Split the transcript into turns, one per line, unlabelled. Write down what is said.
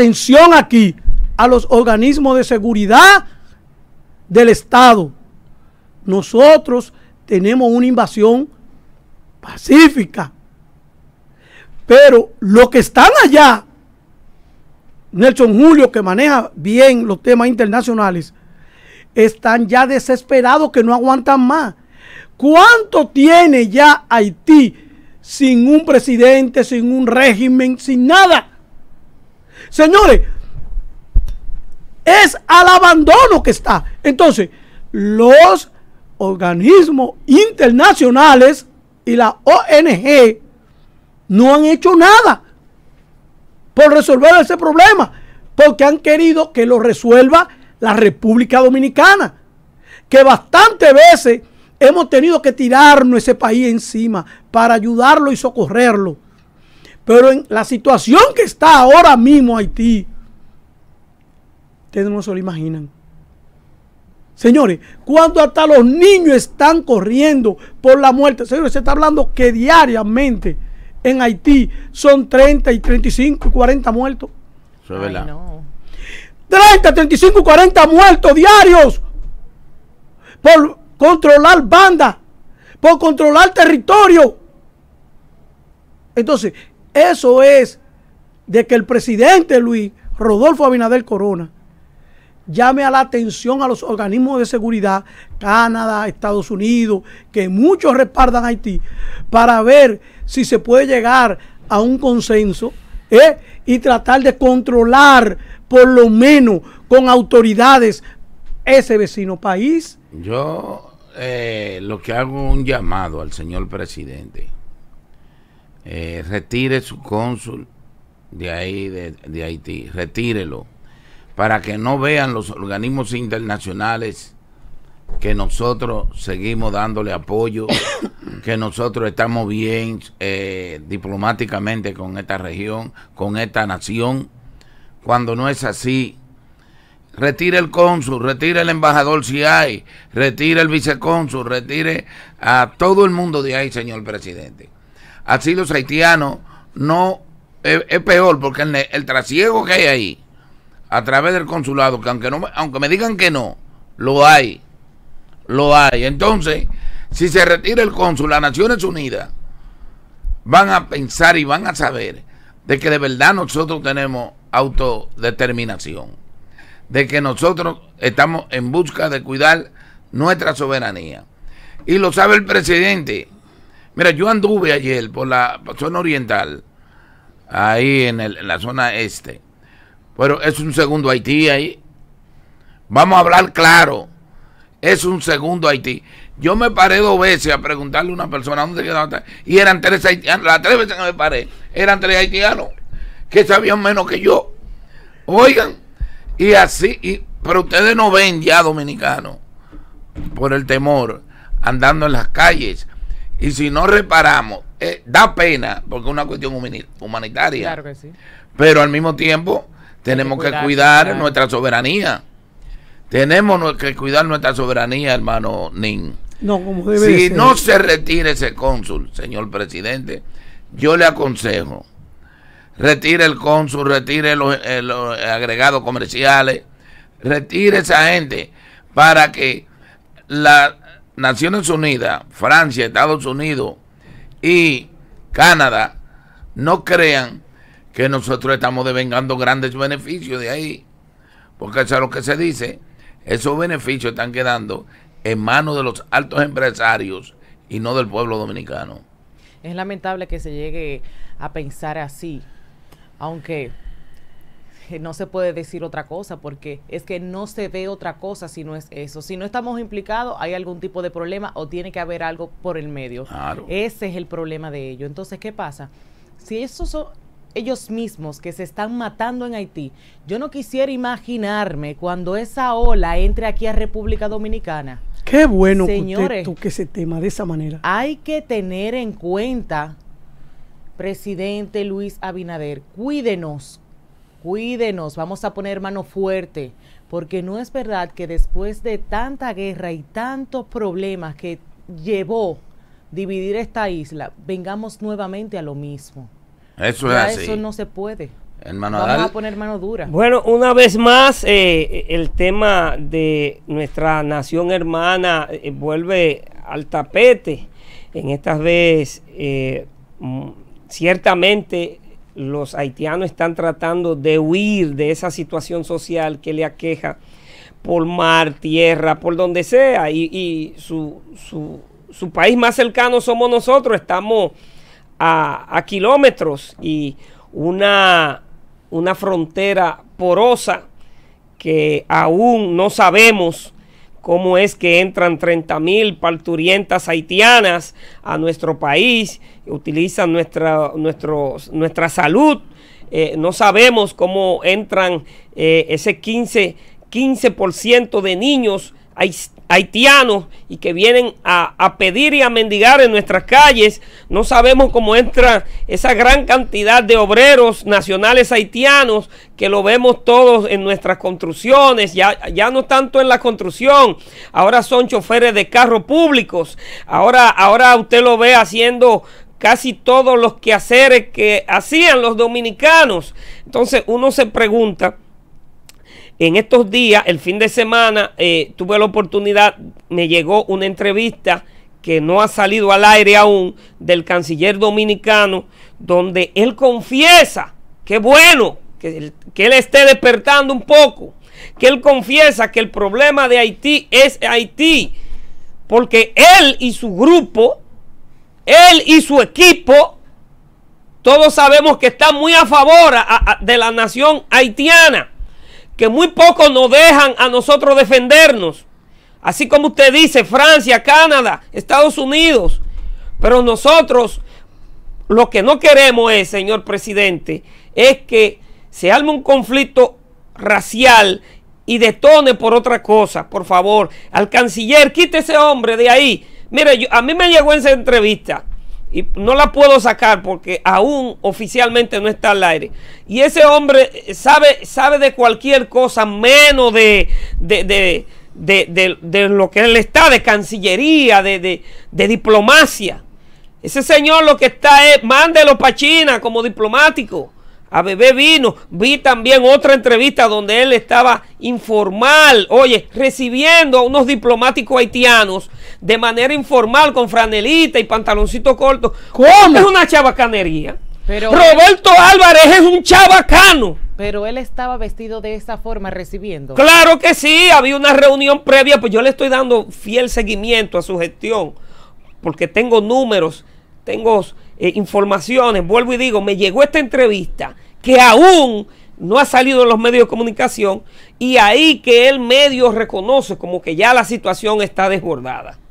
atención aquí a los organismos de seguridad del Estado. Nosotros tenemos una invasión pacífica. Pero los que están allá, Nelson Julio, que maneja bien los temas internacionales, están ya desesperados que no aguantan más. ¿Cuánto tiene ya Haití sin un presidente, sin un régimen, sin nada? Señores, es al abandono que está. Entonces, los organismos internacionales y la ONG no han hecho nada por resolver ese problema, porque han querido que lo resuelva la República Dominicana, que bastantes veces hemos tenido que tirarnos ese país encima para ayudarlo y socorrerlo. Pero en la situación que está ahora mismo Haití, ustedes no se lo imaginan. Señores, cuando hasta los niños están corriendo por la muerte, señores, se está hablando que diariamente en Haití son 30 y 35 y 40 muertos. Eso es verdad. 30, 35 y 40 muertos diarios por controlar bandas, por controlar territorio. Entonces, eso es de que el presidente Luis Rodolfo Abinader Corona llame a la atención a los organismos de seguridad, Canadá, Estados Unidos, que muchos respaldan Haití, para ver si se puede llegar a un consenso ¿eh? y tratar de controlar, por lo menos con autoridades, ese vecino país.
Yo eh, lo que hago un llamado al señor presidente eh, retire su cónsul de ahí, de, Haití, retírelo, para que no vean los organismos internacionales que nosotros seguimos dándole apoyo, que nosotros estamos bien eh, diplomáticamente con esta región, con esta nación. Cuando no es así, retire el cónsul, retire el embajador si hay, retire el vicecónsul, retire a todo el mundo de ahí, señor presidente así los haitianos no es, peor porque el, trasiego que hay ahí a través del consulado, que aunque, no, aunque me digan que no, lo hay, lo hay. Entonces, si se retira el cónsul, las Naciones Unidas van a pensar y van a saber de que de verdad nosotros tenemos autodeterminación, de que nosotros estamos en busca de cuidar nuestra soberanía. Y lo sabe el presidente, Mira, yo anduve ayer por la zona oriental, ahí en, la zona este. Pero es un segundo Haití ahí. Vamos a hablar claro. Es un segundo Haití. Yo me paré dos veces a preguntarle a una persona dónde quedaba. Y eran tres haitianos. Las tres veces que me paré, eran tres haitianos que sabían menos que yo. Oigan, y así, y, pero ustedes no ven ya dominicanos por el temor andando en las calles y si no reparamos, eh, da pena, porque es una cuestión humanitaria. Pero al mismo tiempo, tenemos que cuidar, nuestra soberanía. Tenemos que cuidar nuestra soberanía, hermano Nin.
No, como si no se
retire ese cónsul, señor presidente, yo le aconsejo, retire el cónsul, retire los eh, agregados comerciales, retire esa gente para que la, Naciones Unidas, Francia, Estados Unidos y Canadá no crean que nosotros estamos devengando grandes beneficios de ahí, porque eso es lo que se dice, esos beneficios están quedando en manos de los altos empresarios y no del pueblo dominicano.
Es lamentable que se llegue a pensar así, aunque no se puede decir otra cosa porque es que no se ve otra cosa si no es eso. Si no estamos implicados, hay algún tipo de problema o tiene que haber algo por el medio. Ese es el problema de ello. Entonces, ¿qué pasa? Si esos son ellos mismos que se están matando en Haití, yo no quisiera imaginarme cuando esa ola entre aquí a República Dominicana.
Qué bueno Señores, que se ese tema de esa manera.
Hay que tener en cuenta, presidente Luis Abinader, cuídenos, cuídenos, vamos a poner mano fuerte, porque no es verdad que después de tanta guerra y tantos problemas que llevó dividir esta isla, vengamos nuevamente a lo mismo.
Eso es así. Eso
no se puede.
Vamos a
poner mano dura. Bueno,
una vez más, eh, el tema de nuestra nación hermana eh, vuelve al tapete. En estas vez eh, mm, ciertamente, los haitianos están tratando de huir de esa situación social que le aqueja por mar, tierra, por donde sea. Y, su, país más cercano somos nosotros, estamos a, kilómetros y una, una frontera porosa que aún no sabemos cómo es que entran 30 mil parturientas haitianas a nuestro país, utilizan nuestra, nuestro, nuestra salud. Eh, no sabemos cómo entran eh, ese 15, 15 de niños haitianos y que vienen a, pedir y a mendigar en nuestras calles. No sabemos cómo entra esa gran cantidad de obreros nacionales haitianos que lo vemos todos en nuestras construcciones, ya, ya no tanto en la construcción, ahora son choferes de carros públicos, ahora, ahora usted lo ve haciendo casi todos los quehaceres que hacían los dominicanos. Entonces uno se pregunta, en estos días, el fin de semana, eh, tuve la oportunidad, me llegó una entrevista que no ha salido al aire aún del canciller dominicano, donde él confiesa que bueno, que, que él esté despertando un poco, que él confiesa que el problema de Haití es Haití, porque él y su grupo, él y su equipo, todos sabemos que están muy a favor de la nación haitiana que muy pocos nos dejan a nosotros defendernos. Así como usted dice, Francia, Canadá, Estados Unidos. Pero nosotros lo que no queremos es, señor presidente, es que se arme un conflicto racial y detone por otra cosa. Por favor, al canciller, quite ese hombre de ahí. Mire, a mí me llegó en esa entrevista y no la puedo sacar porque aún oficialmente no está al aire. Y ese hombre sabe, sabe de cualquier cosa menos de, de, de lo que él está, de Cancillería, de, diplomacia. Ese señor lo que está es, mándelo para China como diplomático a Bebé vino. Vi también otra entrevista donde él estaba informal, oye, recibiendo a unos diplomáticos haitianos de manera informal con franelita y pantaloncito corto. ¿Cómo? Es una chabacanería. Roberto Álvarez es un chabacano.
Pero él estaba vestido de esa forma recibiendo. Claro
que sí, había una reunión previa, pues yo le estoy dando fiel seguimiento a su gestión, porque tengo números, tengo eh, informaciones, vuelvo y digo, me llegó esta entrevista que aún no ha salido en los medios de comunicación y ahí que el medio reconoce como que ya la situación está desbordada.